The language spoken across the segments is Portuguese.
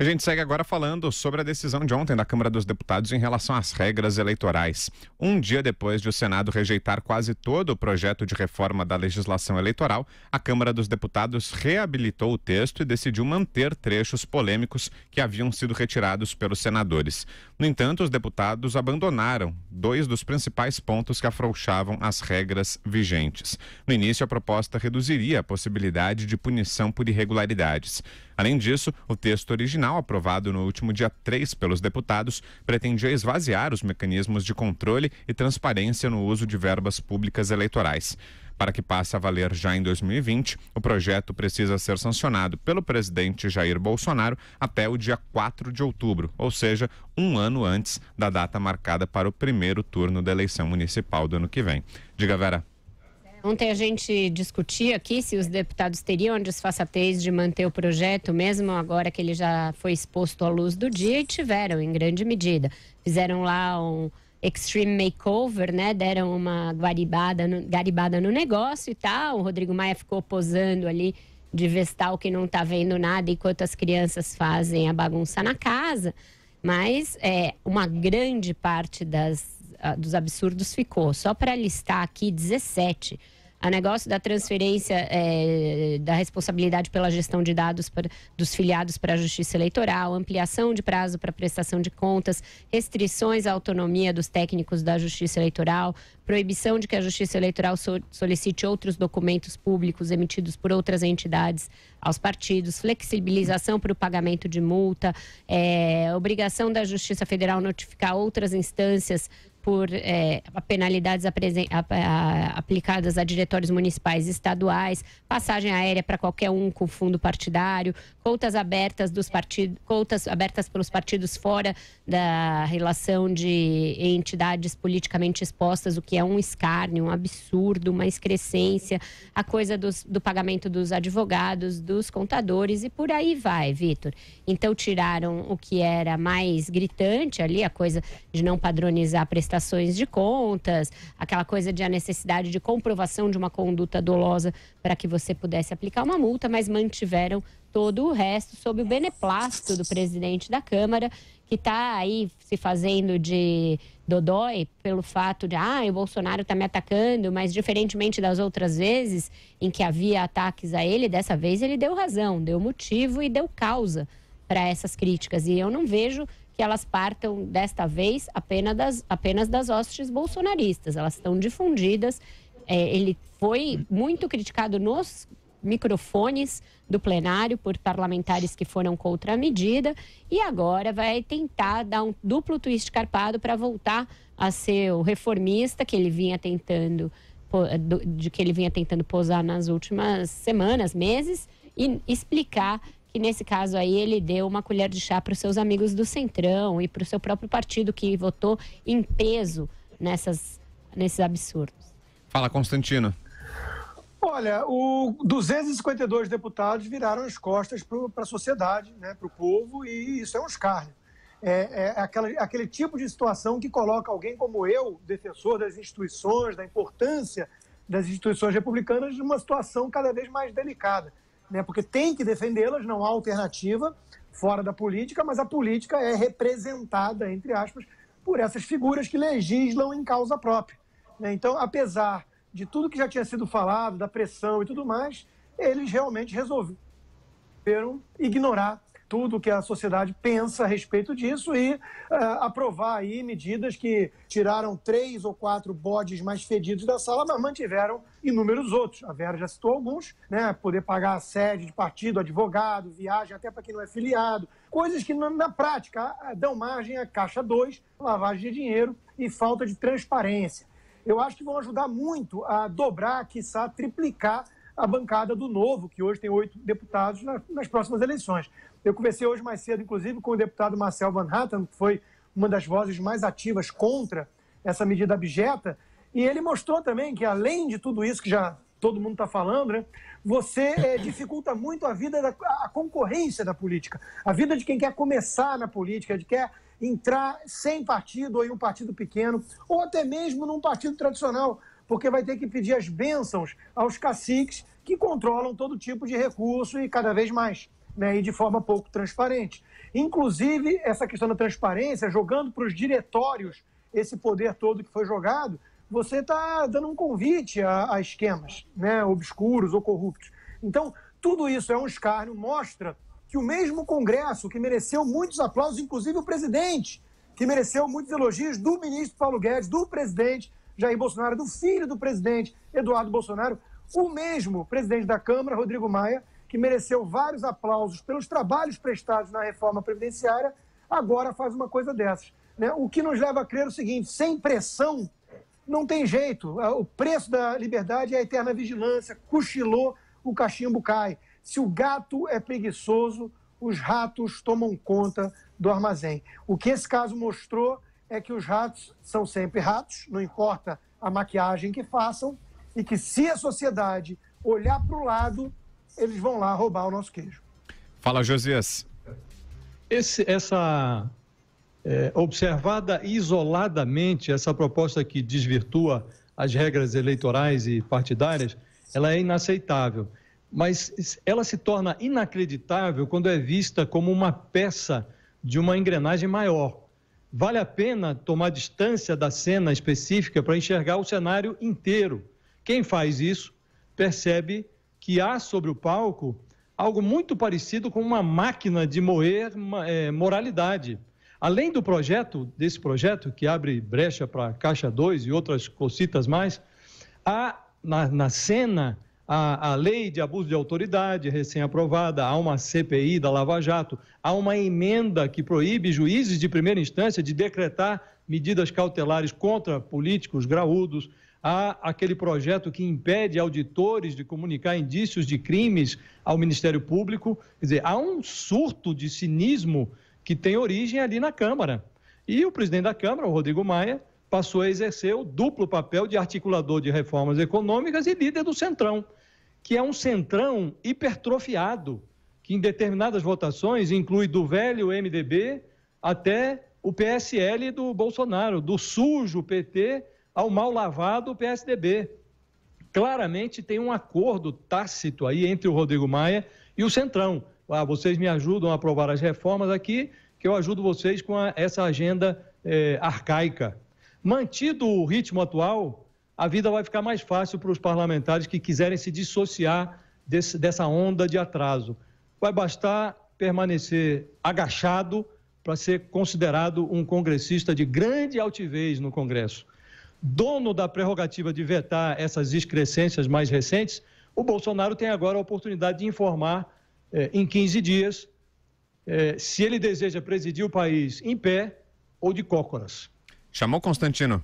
A gente segue agora falando sobre a decisão de ontem da Câmara dos Deputados em relação às regras eleitorais. Um dia depois de o Senado rejeitar quase todo o projeto de reforma da legislação eleitoral, a Câmara dos Deputados reabilitou o texto e decidiu manter trechos polêmicos que haviam sido retirados pelos senadores. No entanto, os deputados abandonaram dois dos principais pontos que afrouxavam as regras vigentes. No início, a proposta reduziria a possibilidade de punição por irregularidades. Além disso, o texto original, aprovado no último dia 3 pelos deputados, pretendia esvaziar os mecanismos de controle e transparência no uso de verbas públicas eleitorais. Para que passe a valer já em 2020, o projeto precisa ser sancionado pelo presidente Jair Bolsonaro até o dia 4 de outubro, ou seja, um ano antes da data marcada para o primeiro turno da eleição municipal do ano que vem. Diga, Vera. Ontem a gente discutia aqui se os deputados teriam a disfarçatez de manter o projeto, mesmo agora que ele já foi exposto à luz do dia, e tiveram, em grande medida. Fizeram lá um extreme makeover, né? Deram uma garibada no, garibada no negócio e tal. O Rodrigo Maia ficou posando ali de vestal que não tá vendo nada, enquanto as crianças fazem a bagunça na casa. Mas é, uma grande parte das dos absurdos ficou. Só para listar aqui, 17. A negócio da transferência é, da responsabilidade pela gestão de dados dos filiados para a Justiça Eleitoral, ampliação de prazo para prestação de contas, restrições à autonomia dos técnicos da Justiça Eleitoral, proibição de que a Justiça Eleitoral so, solicite outros documentos públicos emitidos por outras entidades aos partidos, flexibilização para o pagamento de multa, é, obrigação da Justiça Federal notificar outras instâncias por é, penalidades aplicadas a diretórios municipais e estaduais, passagem aérea para qualquer um com fundo partidário, contas abertas dos partidos, contas abertas pelos partidos fora da relação de entidades politicamente expostas, o que é um escárnio, um absurdo, uma excrescência, a coisa dos, do pagamento dos advogados, dos contadores e por aí vai, Vitor. Então tiraram o que era mais gritante ali, a coisa de não padronizar a prestação prestações de contas, aquela coisa de a necessidade de comprovação de uma conduta dolosa para que você pudesse aplicar uma multa, mas mantiveram todo o resto sob o beneplácito do presidente da Câmara, que está aí se fazendo de dodói pelo fato de, ah, o Bolsonaro está me atacando, mas diferentemente das outras vezes em que havia ataques a ele, dessa vez ele deu razão, deu motivo e deu causa para essas críticas. E eu não vejo que elas partam desta vez apenas das, apenas das hostes bolsonaristas. Elas estão difundidas. É, ele foi muito criticado nos microfones do plenário por parlamentares que foram contra a medida e agora vai tentar dar um duplo twist carpado para voltar a ser o reformista que ele vinha tentando de que ele vinha tentando posar nas últimas semanas, meses e explicar que nesse caso aí ele deu uma colher de chá para os seus amigos do Centrão e para o seu próprio partido que votou em peso nessas, nesses absurdos. Fala, Constantino. Olha, o 252 deputados viraram as costas para a sociedade, né, para o povo, e isso é um escárnio. É, é aquela, aquele tipo de situação que coloca alguém como eu, defensor das instituições, da importância das instituições republicanas, numa situação cada vez mais delicada né, porque tem que defendê-las, não há alternativa fora da política, mas a política é representada, entre aspas, por essas figuras que legislam em causa própria. Né? Então, apesar de tudo que já tinha sido falado, da pressão e tudo mais, eles realmente resolveram ignorar tudo o que a sociedade pensa a respeito disso e uh, aprovar aí medidas que tiraram três ou quatro bodes mais fedidos da sala, mas mantiveram inúmeros outros. A Vera já citou alguns, né? Poder pagar a sede de partido, advogado, viagem até para quem não é filiado, coisas que na, na prática dão margem a caixa 2, lavagem de dinheiro e falta de transparência. Eu acho que vão ajudar muito a dobrar, quiçá triplicar a bancada do Novo, que hoje tem oito deputados na, nas próximas eleições. Eu conversei hoje mais cedo, inclusive, com o deputado Marcel Van Hatten, que foi uma das vozes mais ativas contra essa medida abjeta, e ele mostrou também que, além de tudo isso que já todo mundo está falando, né, você é, dificulta muito a vida, da, a concorrência da política, a vida de quem quer começar na política, de quer entrar sem partido ou em um partido pequeno, ou até mesmo num partido tradicional porque vai ter que pedir as bênçãos aos caciques que controlam todo tipo de recurso e cada vez mais, né, e de forma pouco transparente. Inclusive, essa questão da transparência, jogando para os diretórios esse poder todo que foi jogado, você está dando um convite a, a esquemas né, obscuros ou corruptos. Então, tudo isso é um escárnio, mostra que o mesmo Congresso, que mereceu muitos aplausos, inclusive o presidente, que mereceu muitos elogios do ministro Paulo Guedes, do presidente, Jair Bolsonaro, do filho do presidente Eduardo Bolsonaro, o mesmo presidente da Câmara, Rodrigo Maia, que mereceu vários aplausos pelos trabalhos prestados na reforma previdenciária, agora faz uma coisa dessas. Né? O que nos leva a crer o seguinte: sem pressão, não tem jeito. O preço da liberdade é a eterna vigilância. Cochilou, o cachimbo cai. Se o gato é preguiçoso, os ratos tomam conta do armazém. O que esse caso mostrou é que os ratos são sempre ratos, não importa a maquiagem que façam, e que se a sociedade olhar para o lado, eles vão lá roubar o nosso queijo. Fala, Josias. Esse, essa é, observada isoladamente, essa proposta que desvirtua as regras eleitorais e partidárias, ela é inaceitável. Mas ela se torna inacreditável quando é vista como uma peça de uma engrenagem maior Vale a pena tomar distância da cena específica para enxergar o cenário inteiro. Quem faz isso percebe que há sobre o palco algo muito parecido com uma máquina de moer é, moralidade. Além do projeto, desse projeto, que abre brecha para Caixa 2 e outras cocitas mais, há na, na cena a, a lei de abuso de autoridade recém-aprovada, há uma CPI da Lava Jato, há uma emenda que proíbe juízes de primeira instância de decretar medidas cautelares contra políticos graúdos, há aquele projeto que impede auditores de comunicar indícios de crimes ao Ministério Público. Quer dizer, há um surto de cinismo que tem origem ali na Câmara. E o presidente da Câmara, o Rodrigo Maia, passou a exercer o duplo papel de articulador de reformas econômicas e líder do Centrão, que é um Centrão hipertrofiado, que em determinadas votações inclui do velho MDB até o PSL do Bolsonaro, do sujo PT ao mal lavado PSDB. Claramente tem um acordo tácito aí entre o Rodrigo Maia e o Centrão. Ah, vocês me ajudam a aprovar as reformas aqui, que eu ajudo vocês com a, essa agenda eh, arcaica Mantido o ritmo atual, a vida vai ficar mais fácil para os parlamentares que quiserem se dissociar desse, dessa onda de atraso. Vai bastar permanecer agachado para ser considerado um congressista de grande altivez no Congresso. Dono da prerrogativa de vetar essas excrescências mais recentes, o Bolsonaro tem agora a oportunidade de informar eh, em 15 dias eh, se ele deseja presidir o país em pé ou de cócoras. Chamou Constantino?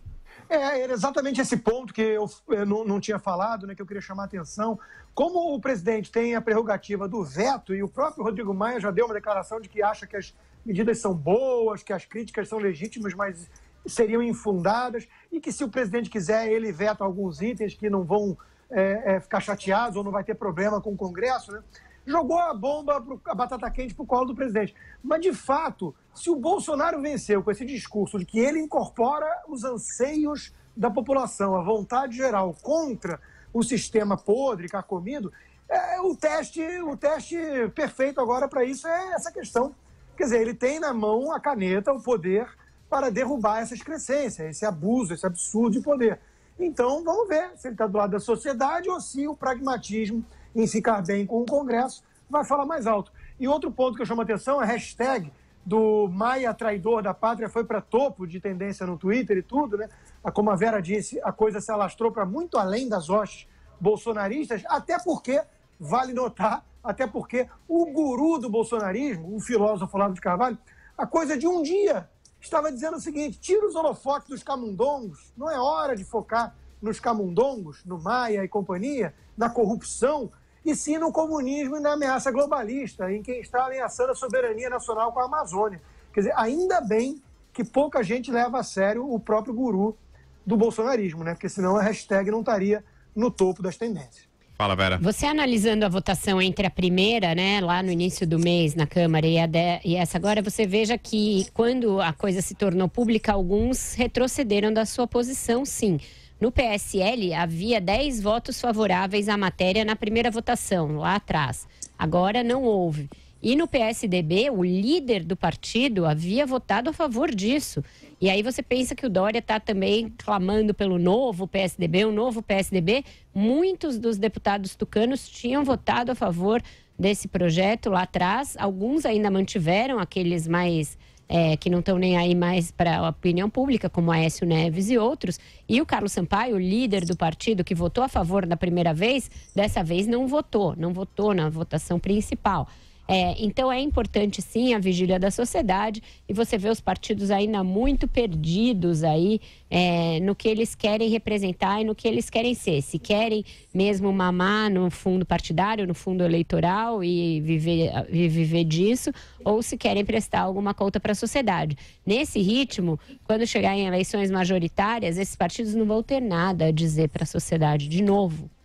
É, era exatamente esse ponto que eu, eu não, não, tinha falado, né, que eu queria chamar a atenção. Como o presidente tem a prerrogativa do veto, e o próprio Rodrigo Maia já deu uma declaração de que acha que as medidas são boas, que as críticas são legítimas, mas seriam infundadas, e que se o presidente quiser, ele veta alguns itens que não vão é, é, ficar chateados ou não vai ter problema com o Congresso, né? Jogou a bomba, pro, a batata quente para o colo do presidente. Mas, de fato, se o Bolsonaro venceu com esse discurso de que ele incorpora os anseios da população, a vontade geral contra o sistema podre, carcomido, é, o, teste, o teste perfeito agora para isso é essa questão. Quer dizer, ele tem na mão a caneta, o poder para derrubar essa excrescência, esse abuso, esse absurdo de poder. Então, vamos ver se ele está do lado da sociedade ou se o pragmatismo em ficar bem com o Congresso vai falar mais alto. E outro ponto que eu chamo a atenção é a hashtag do Maia traidor da pátria foi para topo de tendência no Twitter e tudo, né? Como a Vera disse, a coisa se alastrou para muito além das hostes bolsonaristas, até porque, vale notar, até porque o guru do bolsonarismo, o filósofo Lavo de Carvalho, a coisa de um dia estava dizendo o seguinte: tira os holofotes dos camundongos, não é hora de focar nos camundongos, no Maia e companhia, na corrupção e sim no comunismo e na ameaça globalista, em quem está ameaçando a soberania nacional com a Amazônia. Quer dizer, ainda bem que pouca gente leva a sério o próprio guru do bolsonarismo, né? Porque senão a hashtag não estaria no topo das tendências. Fala, Vera. Você analisando a votação entre a primeira, né, lá no início do mês na Câmara e, de, e, essa agora, você veja que quando a coisa se tornou pública, alguns retrocederam da sua posição, sim. No PSL, havia 10 votos favoráveis à matéria na primeira votação, lá atrás. Agora não houve. E no PSDB, o líder do partido havia votado a favor disso. E aí você pensa que o Dória está também clamando pelo novo PSDB, o novo PSDB. Muitos dos deputados tucanos tinham votado a favor desse projeto lá atrás, alguns ainda mantiveram aqueles mais é, que não estão nem aí mais para a opinião pública, como Aécio Neves e outros. E o Carlos Sampaio, líder do partido que votou a favor da primeira vez, dessa vez não votou, não votou na votação principal. É, então é importante sim a vigília da sociedade e você vê os partidos ainda muito perdidos aí é, no que eles querem representar e no que eles querem ser. Se querem mesmo mamar no fundo partidário, no fundo eleitoral e viver, e viver disso, ou se querem prestar alguma conta para a sociedade. Nesse ritmo, quando chegar em eleições majoritárias, esses partidos não vão ter nada a dizer para a sociedade de novo.